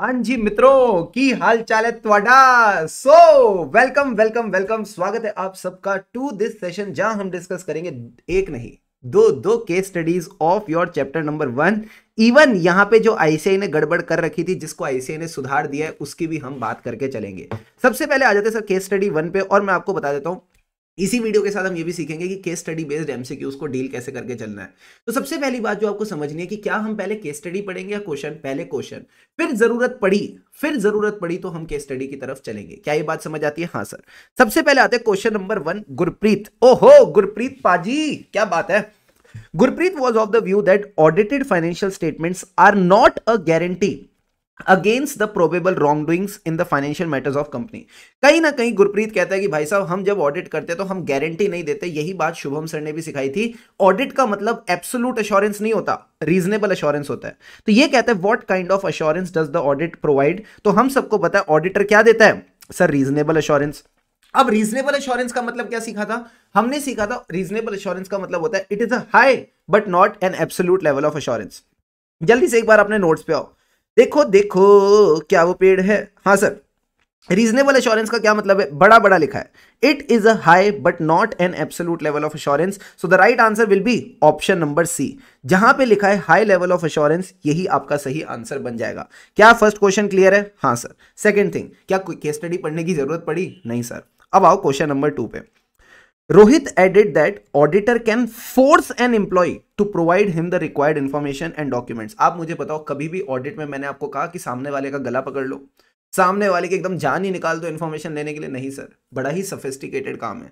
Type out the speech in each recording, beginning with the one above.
हाँ जी मित्रों की हाल चाल है सो वेलकम वेलकम वेलकम स्वागत है आप सबका टू दिस सेशन जहां हम डिस्कस करेंगे एक नहीं दो दो case studies of your chapter number one even यहां पे जो आईसीआई ने गड़बड़ कर रखी थी जिसको आईसीआई ने सुधार दिया है उसकी भी हम बात करके चलेंगे सबसे पहले आ जाते सर केस स्टडी वन पे और मैं आपको बता देता हूं इसी वीडियो के साथ हम ये भी सीखेंगे कि केस स्टडी बेस्ड एमसीक्यूज को डील कैसे करके चलना है तो सबसे पहली बात जो आपको समझनी है कि क्या हम पहले केस स्टडी पढ़ेंगे या क्वेश्चन पहले क्वेश्चन फिर जरूरत पड़ी फिर जरूरत पड़ी तो हम केस स्टडी की तरफ चलेंगे क्या ये बात समझ आती है हाँ सर सबसे पहले आते हैं क्वेश्चन नंबर वन गुरप्रीत ओहो गुरप्रीत पाजी क्या बात है Gurpreet was of the view that audited financial statements are not a guarantee against the probable wrong doings in the financial matters of company कहीं ना कहीं गुरप्रीत कहता है कि भाई साहब हम जब ऑडिट करते हैं तो हम गारंटी नहीं देते यही बात शुभम सर ने भी सिखाई थी ऑडिट का मतलब एब्सोलूट अश्योरेंस नहीं होता रीजनेबल अश्योरेंस होता है तो ये कहता है what kind of assurance does the audit provide तो हम सबको पता है ऑडिटर क्या देता है सर रीजनेबल अश्योरेंस अब रीजनेबल अश्योरेंस का मतलब क्या सीखा था हमने सीखा था रीजनेबल अश्योरेंस का मतलब होता है it is a high but not an absolute level of assurance जल्दी से एक बार अपने नोट्स पे आओ देखो देखो क्या वो पेड़ है हाँ सर रीजनेबल एश्योरेंस का क्या मतलब है बड़ा बड़ा लिखा है it is a high but not an absolute level of assurance so the right answer will be option number C जहां पे लिखा है हाई लेवल ऑफ एश्योरेंस यही आपका सही आंसर बन जाएगा क्या फर्स्ट क्वेश्चन क्लियर है हाँ सर सेकेंड थिंग क्या कोई केस स्टडी पढ़ने की जरूरत पड़ी नहीं सर अब आओ क्वेश्चन नंबर टू पे Rohit added that auditor can force an employee to provide him the required information and documents. आप मुझे बताओ कभी भी ऑडिट में मैंने आपको कहा कि सामने वाले का गला पकड़ लो सामने वाले की एकदम जान ही निकाल दो इन्फॉर्मेशन लेने के लिए नहीं सर बड़ा ही सफिस्टिकेटेड काम है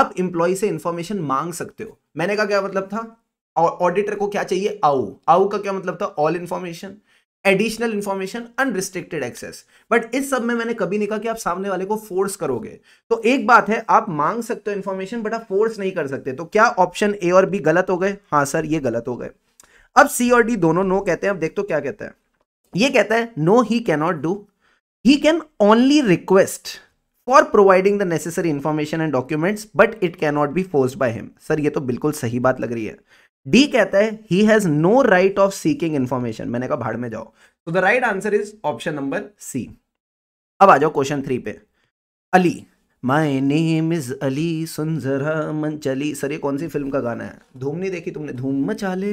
आप इंप्लॉय से इंफॉर्मेशन मांग सकते हो मैंने कहा क्या मतलब था ऑडिटर को क्या चाहिए आओ आओ का क्या मतलब था all information additional information unrestricted access but इस सब में मैंने कभी नहीं कहा कि आप सामने वाले को फोर्स करोगे तो एक बात है आप मांग सकते हो इन्फॉर्मेशन बट आप फोर्स नहीं कर सकते तो क्या ऑप्शन ए और बी गलत हो गए हाँ सर ये गलत हो गए अब सी और डी दोनों नो कहते हैं अब देख तो क्या कहता है ये कहता है no he cannot do he can only request for providing the necessary information and documents but it cannot be force by him sir ये तो बिल्कुल सही बात लग रही है डी कहता है he has no right of seeking information मैंने कहा भाड़ में जाओ तो the right answer is option number C अब आ जाओ क्वेश्चन थ्री पे Ali my name is Ali सुन जरा मन चली सर ये कौन सी फिल्म का गाना है धूम नहीं देखी तुमने धूम मचाले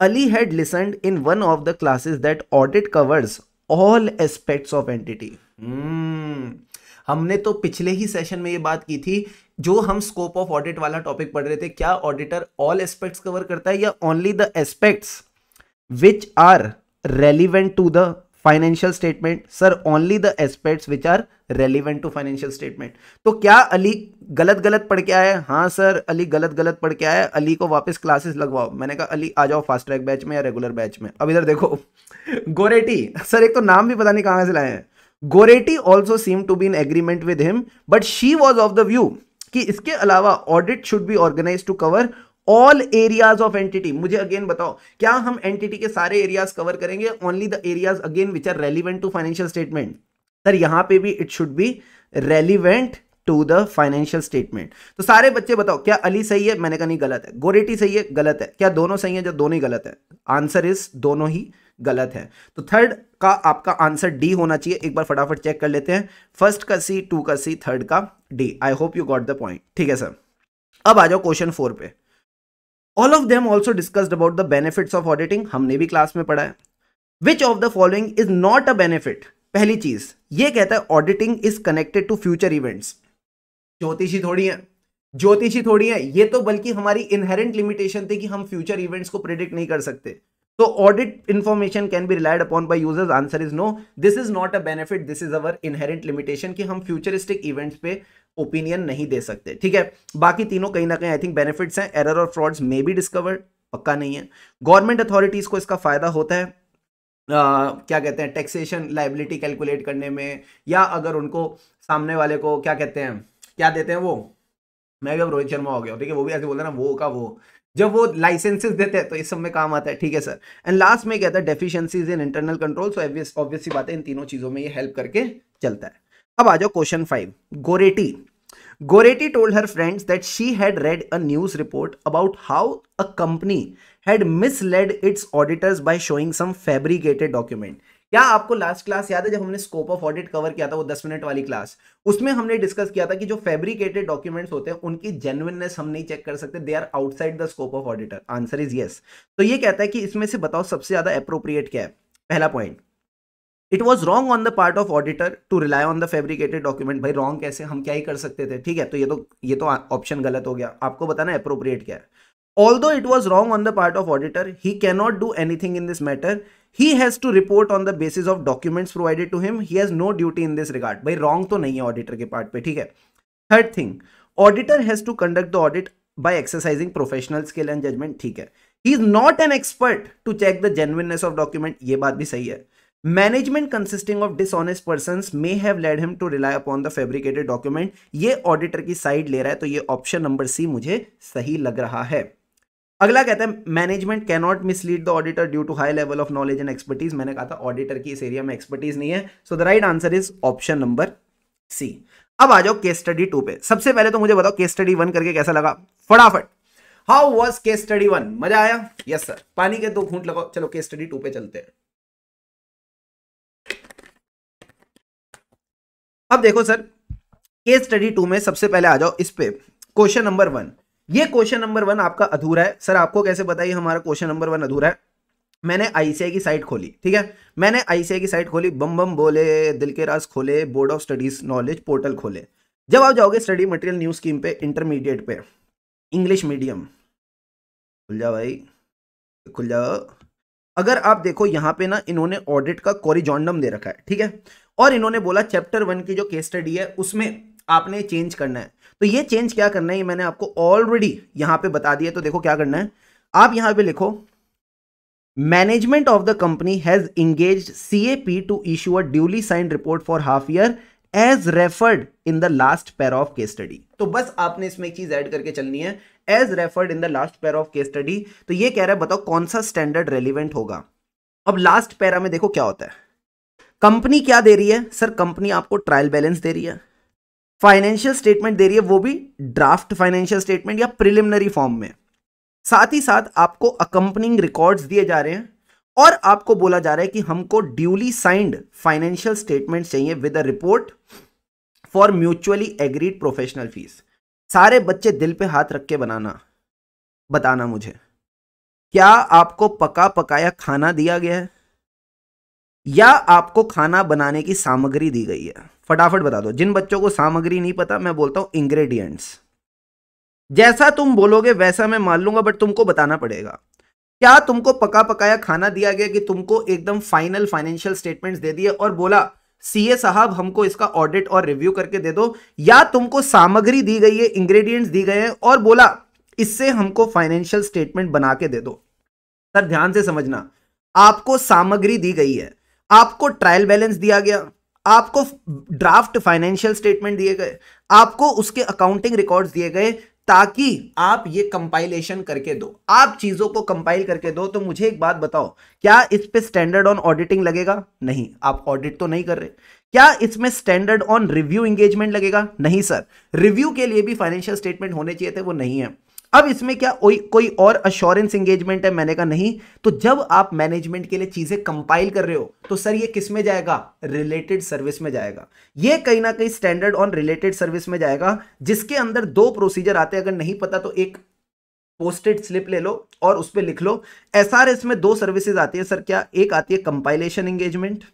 Ali had listen in one of the classes that audit covers all aspects of entity हमने तो पिछले ही सेशन में ये बात की थी जो हम स्कोप ऑफ ऑडिट वाला टॉपिक पढ़ रहे थे क्या ऑडिटर ऑल एस्पेक्ट्स कवर करता है या only the aspects which are relevant to the financial statement sir only the aspects which are relevant to financial statement तो क्या अली गलत गलत पढ़ के आया हाँ सर अली गलत गलत पढ़ के आया अली को वापस क्लासेस लगवाओ मैंने कहा अली आ जाओ फास्ट ट्रैक बैच में या रेगुलर बैच में अब इधर देखो गोरेटी सर एक तो नाम भी पता नहीं कहाँ से लाए हैं Goretti also seem to be in agreement with him but she was of the view कि इसके अलावा audit should be organise to cover all areas of entity मुझे अगेन बताओ क्या हम एंटिटी के सारे एरियाज कवर करेंगे only the areas again which are relevant to financial statement sir यहां पे भी it should be relevant to the financial statement तो सारे बच्चे बताओ क्या अली सही है मैंने कहा नहीं गलत है गोरेटी सही है गलत है क्या दोनों सही है जो दोनों ही गलत है आंसर इज दोनों ही गलत है तो थर्ड का आपका आंसर डी होना चाहिए एक बार फटाफट चेक कर लेते हैं फर्स्ट का सी टू का सी थर्ड का D I hope you got the point ठीक है सर अब आ जाओ क्वेश्चन फोर पे all of them also discussed about the benefits of auditing हमने भी क्लास में पढ़ा है which of the following is not a benefit पहली चीज ये कहता है auditing is connected to future events ज्योतिषी थोड़ी है ज्योतिषी थोड़ी है ये तो बल्कि हमारी इनहेरेंट लिमिटेशन थी कि हम फ्यूचर इवेंट्स को प्रिडिक्ट नहीं कर सकते So audit information can be relied upon by users. Answer is no. This is not a benefit. This is our inherent limitation कि हम फ्यूचरिस्टिक इवेंट्स पे ओपिनियन नहीं दे सकते ठीक है बाकी तीनों कहीं ना कहीं आई थिंक बेनिफिट्स हैं एरर और फ्रॉड्स मे बी डिस्कवर्ड पक्का नहीं है गवर्नमेंट अथॉरिटीज को इसका फायदा होता है आ, क्या कहते हैं टैक्सेशन लाइबिलिटी कैलकुलेट करने में या अगर उनको सामने वाले को क्या कहते हैं क्या देते हैं वो मैं भी अब रोहित शर्मा हो गया ठीक है वो भी ऐसे बोलते ना वो का वो जब वो लाइसेंसेस देते हैं तो इस सब में काम आता है ठीक है सर एंड लास्ट में कहता है deficiencies in internal control so obviously बात है इन तीनों चीज़ों में ये हेल्प करके चलता है अब आ जाओ question five Goretti Goretti told her friends that she had read a news report about how a company had misled its auditors by showing some fabricated document क्या आपको लास्ट क्लास याद है जब हमने स्कोप ऑफ ऑडिट कवर किया था वो दस मिनट वाली क्लास उसमें हमने डिस्कस किया था कि जो फेब्रिकेटेड डॉक्यूमेंट्स होते हैं उनकी जेनुइननेस हम नहीं चेक कर सकते they are outside the scope of auditor answer is yes तो ये कहता है कि इसमें से बताओ सबसे ज्यादा अप्रोप्रिएट क्या है पहला point it was wrong on the part of auditor to rely on the fabricated document भाई रॉन्ग कैसे हम क्या ही कर सकते थे ठीक है तो ये तो ये तो ऑप्शन गलत हो गया आपको बताना अप्रोप्रिएट क्या है although it was wrong on the part of auditor he cannot do anything in this matter he has to report on the basis of documents provided to him he has no duty in this regard भाई wrong तो नहीं है auditor के part पे ठीक है third thing auditor has to conduct the audit by exercising professional skill and judgment ठीक है he is not an expert to check the genuineness of document ये बात भी सही है management consisting of dishonest person may have led him to rely upon the fabricated document ये auditor की side ले रहा है तो ये ऑप्शन नंबर सी मुझे सही लग रहा है अगला कहता है management can not mislead the auditor due to high level of knowledge and expertise मैंने कहा था ऑडिटर की इस एरिया में एक्सपर्टीज नहीं है so the right answer is option number C अब आ जाओ केस स्टडी टू पे सबसे पहले तो मुझे बताओ केस स्टडी वन करके कैसा लगा फटाफट how was case study one मजा आया यस yes, सर पानी के दो घूंट लगाओ चलो केस स्टडी टू पे चलते हैं अब देखो सर केस स्टडी टू में सबसे पहले आ जाओ इस पे क्वेश्चन नंबर वन ये क्वेश्चन नंबर वन आपका अधूरा है सर आपको कैसे बताइए हमारा क्वेश्चन नंबर वन अधूरा है मैंने आईसीआई की साइट खोली ठीक है मैंने आईसीआई की साइट खोली बम बम बोले दिल के राज खोले board of studies knowledge portal खोले जब आप जाओगे स्टडी मटेरियल न्यू स्कीम पे इंटरमीडिएट पे इंग्लिश मीडियम खुल जा भाई खुल जाओ अगर आप देखो यहाँ पे ना इन्होंने ऑडिट का कॉरिजॉन्डम दे रखा है ठीक है और इन्होंने बोला चैप्टर वन की जो केस स्टडी है उसमें आपने चेंज करना है तो ये चेंज क्या करना है ये मैंने आपको ऑलरेडी यहां पे बता दिया तो देखो क्या करना है आप यहां पे लिखो management of the company has engage C A P to issue a duly sign report for half year as referred in the last pair of case study तो बस आपने इसमें एक चीज ऐड करके चलनी है as referred in the last pair of case study तो ये कह रहा है बताओ कौन सा स्टैंडर्ड रेलिवेंट होगा अब लास्ट पैरा में देखो क्या होता है कंपनी क्या दे रही है सर कंपनी आपको ट्रायल बैलेंस दे रही है फाइनेंशियल स्टेटमेंट दे रही है वो भी ड्राफ्ट फाइनेंशियल स्टेटमेंट या प्रिलिमिनरी फॉर्म में साथ ही साथ आपको अकम्पनिंग रिकॉर्ड्स दिए जा रहे हैं और आपको बोला जा रहा है कि हमको ड्यूली साइंड फाइनेंशियल स्टेटमेंट चाहिए with a report for mutually agreed professional fees सारे बच्चे दिल पे हाथ रख के बनाना बताना मुझे क्या आपको पका पकाया खाना दिया गया है या आपको खाना बनाने की सामग्री दी गई है फटाफट बता दो जिन बच्चों को सामग्री नहीं पता मैं बोलता हूं इंग्रेडिएंट्स जैसा तुम बोलोगे वैसा मैं मान लूंगा बट तुमको बताना पड़ेगा क्या तुमको पका पकाया खाना दिया गया कि तुमको एकदम फाइनल फाइनेंशियल स्टेटमेंट्स दे दिए और बोला सीए साहब हमको इसका ऑडिट और रिव्यू करके दे दो या तुमको सामग्री दी गई है इंग्रेडिएंट्स दी गए हैं और बोला इससे हमको फाइनेंशियल स्टेटमेंट बना के दे दो सर ध्यान से समझना आपको सामग्री दी गई है आपको ट्रायल बैलेंस दिया गया आपको ड्राफ्ट फाइनेंशियल स्टेटमेंट दिए गए आपको उसके अकाउंटिंग रिकॉर्ड्स दिए गए ताकि आप ये कंपाइलेशन करके दो आप चीजों को कंपाइल करके दो तो मुझे एक बात बताओ क्या इस पे स्टैंडर्ड ऑन ऑडिटिंग लगेगा नहीं आप ऑडिट तो नहीं कर रहे क्या इसमें स्टैंडर्ड ऑन रिव्यू एंगेजमेंट लगेगा नहीं सर रिव्यू के लिए भी फाइनेंशियल स्टेटमेंट होने चाहिए थे वो नहीं है अब इसमें क्या कोई और अश्योरेंस एंगेजमेंट है मैंने कहा नहीं तो जब आप मैनेजमेंट के लिए चीजें कंपाइल कर रहे हो तो सर ये किस में जाएगा रिलेटेड सर्विस में जाएगा ये कहीं ना कहीं स्टैंडर्ड ऑन रिलेटेड सर्विस में जाएगा जिसके अंदर दो प्रोसीजर आते हैं अगर नहीं पता तो एक पोस्टेड स्लिप ले लो और उस पर लिख लो एस में दो सर्विसेज आती है सर क्या एक आती है कंपाइलेशन एंगेजमेंट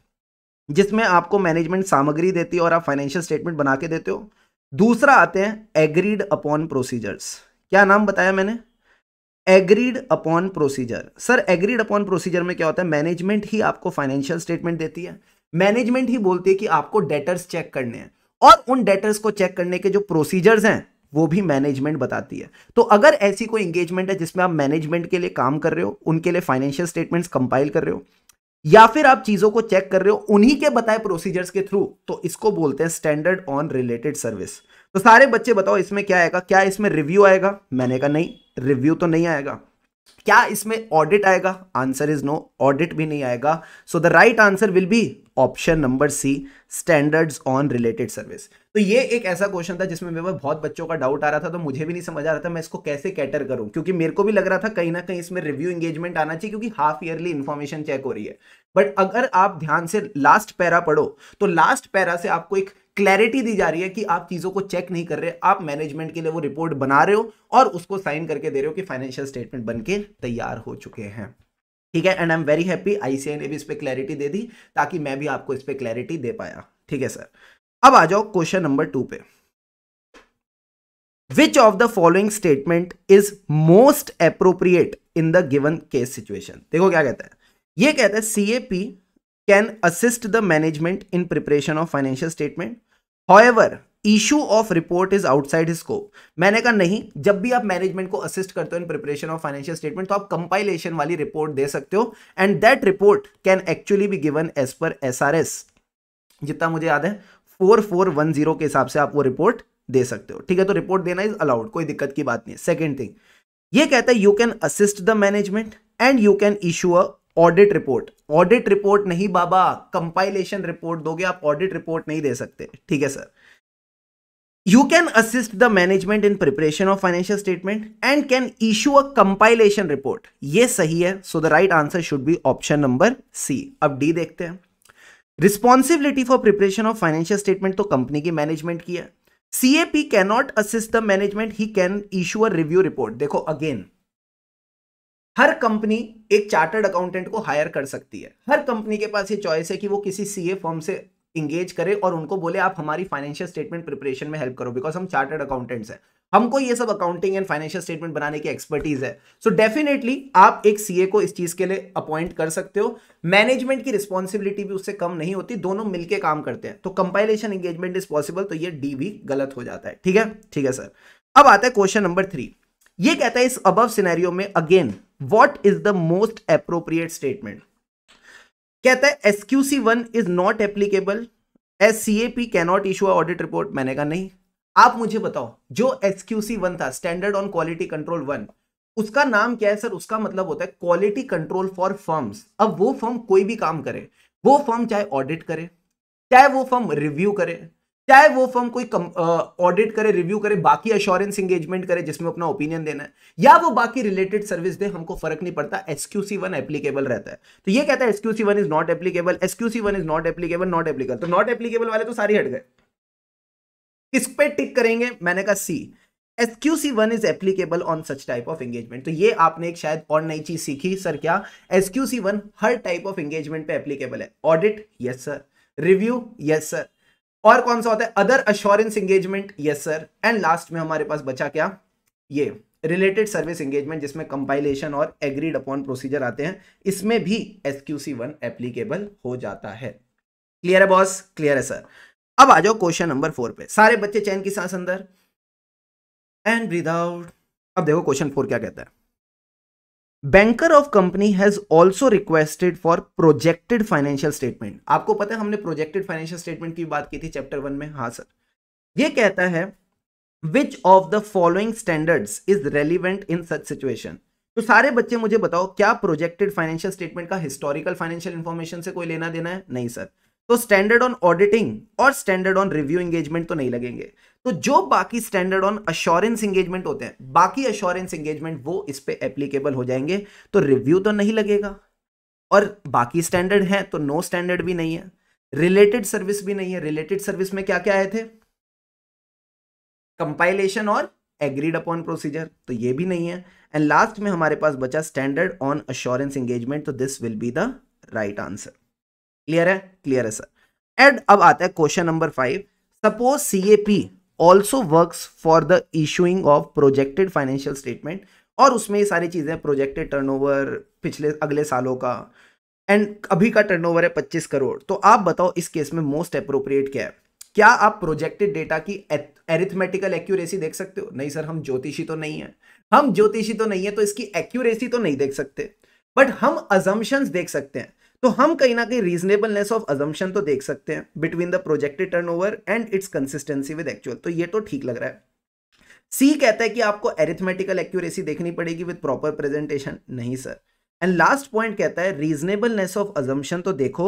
जिसमें आपको मैनेजमेंट सामग्री देती है और आप फाइनेंशियल स्टेटमेंट बना के देते हो दूसरा आते हैं एग्रीड अपॉन प्रोसीजर्स क्या नाम बताया मैंने agreed upon procedure sir agreed upon procedure में क्या होता है मैनेजमेंट ही आपको फाइनेंशियल स्टेटमेंट देती है मैनेजमेंट ही बोलती है कि आपको डेटर्स चेक करने हैं और उन डेटर्स को चेक करने के जो प्रोसीजर्स हैं वो भी मैनेजमेंट बताती है तो अगर ऐसी कोई इंगेजमेंट है जिसमें आप मैनेजमेंट के लिए काम कर रहे हो उनके लिए फाइनेंशियल स्टेटमेंट्स कंपाइल कर रहे हो या फिर आप चीजों को चेक कर रहे हो उन्हीं के बताए प्रोसीजर्स के थ्रू तो इसको बोलते हैं स्टैंडर्ड ऑन रिलेटेड सर्विस तो सारे बच्चे बताओ इसमें क्या आएगा क्या इसमें रिव्यू आएगा मैंने कहा नहीं रिव्यू तो नहीं आएगा क्या इसमें ऑडिट आएगा आंसर इज नो ऑडिट भी नहीं आएगा so the right answer will be option number C standards on related service तो ये एक ऐसा क्वेश्चन था जिसमें मेरे बहुत बच्चों का डाउट आ रहा था तो मुझे भी नहीं समझ आ रहा था मैं इसको कैसे कैटर करूं क्योंकि मेरे को भी लग रहा था कहीं ना कहीं इसमें रिव्यू एंगेजमेंट आना चाहिए क्योंकि हाफ ईयरली इन्फॉर्मेशन चेक हो रही है बट अगर आप ध्यान से लास्ट पैरा पढ़ो तो लास्ट पैरा से आपको एक क्लैरिटी दी जा रही है कि आप चीज़ों को चेक नहीं कर रहे आप मैनेजमेंट के लिए वो रिपोर्ट बना रहे हो और उसको साइन करके दे रहे हो कि फाइनेंशियल स्टेटमेंट बन तैयार हो चुके हैं ठीक है and I am very happy ICAI ने भी इस पर क्लैरिटी दे दी ताकि मैं भी आपको इस पर क्लैरिटी दे पाया ठीक है सर अब आ जाओ क्वेश्चन नंबर टू पे which of the following statement is most appropriate in the given case situation देखो क्या कहता है ये कहता है C can assist the management in preparation of financial statement how issue of report is outside scope मैंने कहा नहीं जब भी आप मैनेजमेंट को असिस्ट करते हो in preparation of financial statement तो आप कंपाइलेशन वाली रिपोर्ट दे सकते हो and that report can actually be given as per S R S जितना मुझे याद है फोर फोर वन जीरो के हिसाब से आप वो रिपोर्ट दे सकते हो ठीक है तो रिपोर्ट देना इज अलाउड कोई दिक्कत की बात नहीं सेकेंड थिंग ये कहता है you can assist the management and you can issue a audit report audit report नहीं बाबा कंपाइलेशन रिपोर्ट दोगे आप ऑडिट रिपोर्ट नहीं दे सकते ठीक है sir You can assist the management in preparation of financial statement and can issue a compilation report. ये सही है so the right answer should be option number C अब डी देखते हैं responsibility for preparation of financial statement तो company की management की है C A P cannot assist the management he can issue a review report देखो again हर company एक चार्टर्ड अकाउंटेंट को हायर कर सकती है हर कंपनी के पास ये चॉइस है कि वो किसी सीए फॉर्म से इंगेज करें और उनको बोले आप हमारी फाइनेंशियल स्टेटमेंट प्रिपरेशन में हेल्प करो बिकॉज हम चार्टर्ड अकाउंटेंट्स हैं हमको ये सब अकाउंटिंग एंड फाइनेंशियल स्टेटमेंट बनाने की एक्सपर्टीज है सो so डेफिनेटली आप एक सीए को इस चीज के लिए अपॉइंट कर सकते हो मैनेजमेंट की रिस्पॉन्सिबिलिटी भी उससे कम नहीं होती दोनों मिलकर काम करते हैं तो कंपाइलेशन एंगेजमेंट इज पॉसिबल तो ये डी भी गलत हो जाता है ठीक है ठीक है सर अब आता है क्वेश्चन नंबर थ्री ये कहता है इस अबव सिनेरियो में again what is the most appropriate statement कहता है SQC one is not applicable S C A P cannot issue audit report मैंने कहा नहीं आप मुझे बताओ जो एसक्यूसी वन था standard on quality control one उसका नाम क्या है सर उसका मतलब होता है क्वालिटी कंट्रोल फॉर फर्म्स अब वो फर्म कोई भी काम करे वो फर्म चाहे ऑडिट करे चाहे वो फर्म रिव्यू करे चाहे वो फर्म कोई ऑडिट करे रिव्यू करे बाकी अश्योरेंस एंगेजमेंट करे जिसमें अपना ओपिनियन देना है या वो बाकी रिलेटेड सर्विस दे हमको फर्क नहीं पड़ता एसक्यूसी वन एप्लीकेबल रहता है तो ये कहता है SQC one is not applicable SQC one is not applicable not applicable तो नॉट एप्लीकेबल वाले तो सारे हट गए किस पे टिक करेंगे मैंने कहा C SQC one is applicable on such type of engagement तो ये आपने एक शायद और नई चीज सीखी सर क्या एसक्यूसी वन हर टाइप ऑफ एंगेजमेंट पे एप्लीकेबल है audit yes sir review yes sir और कौन सा होता है other assurance engagement yes sir and last में हमारे पास बचा क्या ये रिलेटेड सर्विस एंगेजमेंट जिसमें कंपाइलेशन और एग्रीड अपॉन प्रोसीजर आते हैं इसमें भी S Q C one applicable हो जाता है क्लियर है बॉस क्लियर है सर अब आ जाओ क्वेश्चन नंबर फोर पे सारे बच्चे चैन की सांस अंदर एंड विदाउट अब देखो क्वेश्चन फोर क्या कहता है banker of company has also requested for projected financial statement आपको पता है हमने प्रोजेक्टेड फाइनेंशियल स्टेटमेंट की बात की थी चैप्टर वन में हाँ सर ये कहता है which of the following standards is relevant in such situation तो सारे बच्चे मुझे बताओ क्या प्रोजेक्टेड फाइनेंशियल स्टेटमेंट का हिस्टोरिकल फाइनेंशियल इंफॉर्मेशन से कोई लेना देना है नहीं सर तो स्टैंडर्ड ऑन ऑडिटिंग और स्टैंडर्ड ऑन रिव्यू एंगेजमेंट तो नहीं लगेंगे तो जो बाकी स्टैंडर्ड ऑन अश्योरेंस एंगेजमेंट होते हैं बाकी अश्योरेंस एंगेजमेंट वो इस पर एप्लीकेबल हो जाएंगे तो रिव्यू तो नहीं लगेगा और बाकी स्टैंडर्ड हैं तो नो स्टैंडर्ड भी नहीं है रिलेटेड सर्विस भी नहीं है रिलेटेड सर्विस में क्या क्या आए थे कंपाइलेशन और एग्रीड अपॉन प्रोसीजर तो ये भी नहीं है एंड लास्ट में हमारे पास बचा स्टैंडर्ड ऑन अश्योरेंस एंगेजमेंट तो this will be the right answer clear है क्लियर है सर एंड अब आता है question number five suppose C A P also work for the issuing of projected financial statement और उसमें ये सारी चीज़ें प्रोजेक्टेड टर्नओवर पिछले अगले सालों का एंड अभी का टर्नओवर है पच्चीस करोड़ तो आप बताओ इस केस में मोस्ट अप्रोप्रिएट क्या है क्या आप प्रोजेक्टेड डेटा की एरिथमेटिकल एक्यूरेसी देख सकते हो नहीं सर हम ज्योतिषी तो नहीं है हम ज्योतिषी तो नहीं है तो इसकी एक्यूरेसी तो नहीं देख सकते बट हम अजम्पन्स देख सकते हैं तो हम कहीं ना कहीं रीजनेबलनेस ऑफ अजम्पन तो देख सकते हैं between the projected turnover and its consistency with actual तो ये तो ठीक लग रहा है सी कहता है कि आपको एरिथमेटिकल एक्यूरेसी देखनी पड़ेगी विद प्रॉपर प्रेजेंटेशन नहीं सर एंड लास्ट पॉइंट कहता है रीजनेबलनेस ऑफ अजम्पन तो देखो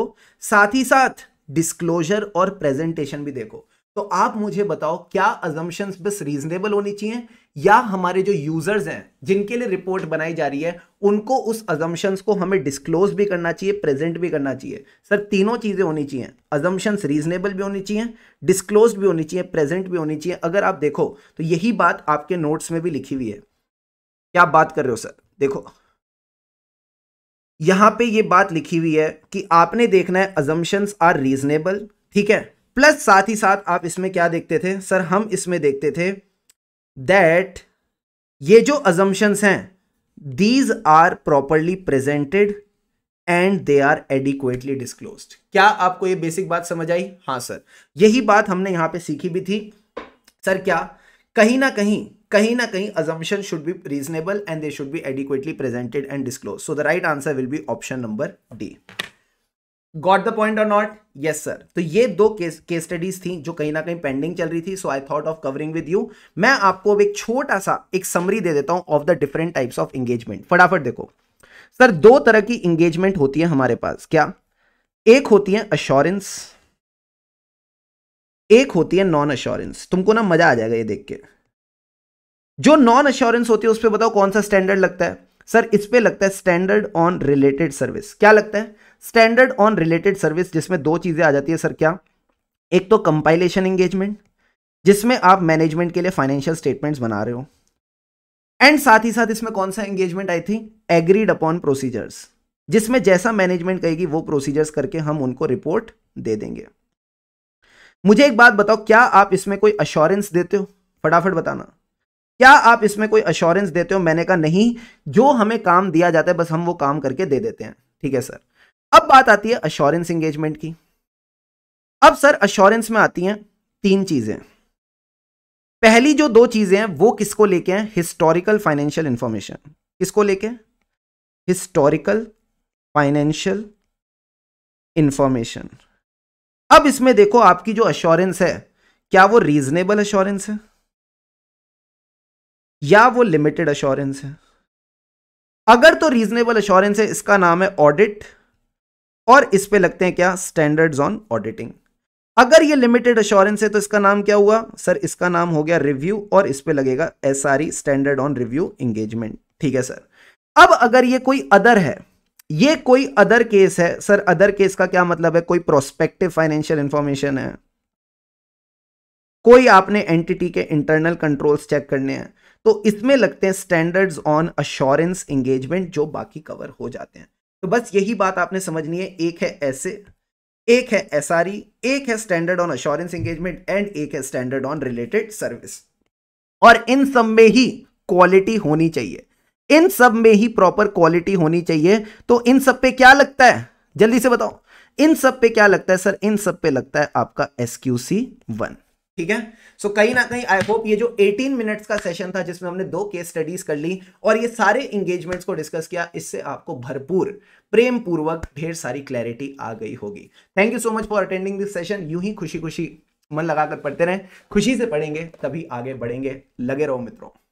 साथ ही साथ डिस्क्लोजर और प्रेजेंटेशन भी देखो तो आप मुझे बताओ क्या अजम्पन्स बस रीजनेबल होनी चाहिए या हमारे जो यूजर्स हैं जिनके लिए रिपोर्ट बनाई जा रही है उनको उस अजम्पन्स को हमें डिस्क्लोज भी करना चाहिए प्रेजेंट भी करना चाहिए सर तीनों चीज़ें होनी चाहिए अजम्पन्स रीजनेबल भी होनी चाहिए डिस्क्लोज भी होनी चाहिए प्रेजेंट भी होनी चाहिए अगर आप देखो तो यही बात आपके नोट्स में भी लिखी हुई है क्या बात कर रहे हो सर देखो यहां पे ये बात लिखी हुई है कि आपने देखना है अजम्पन्स आर रीजनेबल ठीक है प्लस साथ ही साथ आप इसमें क्या देखते थे सर हम इसमें देखते थे दैट ये जो अजम्पन्स हैं these are properly presented and they are adequately disclose क्या आपको ये बेसिक बात समझ आई हाँ सर यही बात हमने यहां पे सीखी भी थी सर क्या कहीं ना कहीं कहीं ना कहीं assumption should be reasonable and they should be adequately presented and disclose so the right answer will be option number D got the point और नॉट यस सर तो ये दो केस स्टडीज थी जो कहीं ना कहीं पेंडिंग चल रही थी so I thought of covering with you मैं आपको अब एक छोटा सा एक समरी दे देता हूं of the different types of engagement फटाफट देखो सर दो तरह की एंगेजमेंट होती है हमारे पास क्या एक होती है अश्योरेंस एक होती है नॉन अश्योरेंस तुमको ना मजा आ जाएगा ये देख के जो नॉन अश्योरेंस होती है उस पर बताओ कौन सा स्टैंडर्ड लगता है सर इस पर लगता है स्टैंडर्ड ऑन रिलेटेड सर्विस क्या लगता है स्टैंडर्ड ऑन रिलेटेड सर्विस जिसमें दो चीज़ें आ जाती है सर क्या एक तो कंपाइलेशन एंगेजमेंट जिसमें आप मैनेजमेंट के लिए फाइनेंशियल स्टेटमेंट्स बना रहे हो एंड साथ ही साथ इसमें कौन सा एंगेजमेंट आई थी एग्रीड अपॉन प्रोसीजर्स जिसमें जैसा मैनेजमेंट कहेगी वो प्रोसीजर्स करके हम उनको रिपोर्ट दे देंगे मुझे एक बात बताओ क्या आप इसमें कोई अश्योरेंस देते हो फटाफट बताना क्या आप इसमें कोई अश्योरेंस देते हो मैंने कहा नहीं जो हमें काम दिया जाता है बस हम वो काम करके दे देते हैं ठीक है सर अब बात आती है अश्योरेंस एंगेजमेंट की अब सर अश्योरेंस में आती हैं तीन चीजें पहली जो दो चीजें हैं वो किसको लेके हैं हिस्टोरिकल फाइनेंशियल इंफॉर्मेशन किसको लेके हिस्टोरिकल फाइनेंशियल इंफॉर्मेशन अब इसमें देखो आपकी जो अश्योरेंस है क्या वो रीजनेबल अश्योरेंस है या वो लिमिटेड अश्योरेंस है अगर तो रीजनेबल अश्योरेंस है इसका नाम है ऑडिट और इस पे लगते हैं क्या स्टैंडर्ड्स ऑन ऑडिटिंग अगर ये लिमिटेड अश्योरेंस है तो इसका नाम क्या हुआ सर इसका नाम हो गया रिव्यू और इस पे लगेगा S R E standard on review engagement ठीक है सर अब अगर ये कोई अदर है ये कोई अदर केस है सर अदर केस का क्या मतलब है कोई प्रोस्पेक्टिव फाइनेंशियल इंफॉर्मेशन है कोई आपने एंटिटी के इंटरनल कंट्रोल्स चेक करने हैं तो इसमें लगते हैं स्टैंडर्ड्स ऑन अश्योरेंस एंगेजमेंट जो बाकी कवर हो जाते हैं तो बस यही बात आपने समझनी है एक है ऐसे एक है एस e, एक है standard on assurance engagement and एक है स्टैंडर्ड ऑन रिलेटेड सर्विस और इन सब में ही क्वालिटी होनी चाहिए इन सब में ही प्रॉपर क्वालिटी होनी चाहिए तो इन सब पे क्या लगता है जल्दी से बताओ इन सब पे क्या लगता है सर इन सब पे लगता है आपका एस क्यू सी वन ठीक है सो so, कहीं ना कहीं आई होप ये जो 18 मिनट्स का सेशन था जिसमें हमने दो केस स्टडीज कर ली और ये सारे इंगेजमेंट्स को डिस्कस किया इससे आपको भरपूर प्रेम पूर्वक ढेर सारी क्लैरिटी आ गई होगी thank you so much for attending this session यू ही खुशी खुशी मन लगाकर पढ़ते रहें खुशी से पढ़ेंगे तभी आगे बढ़ेंगे लगे रहो मित्रों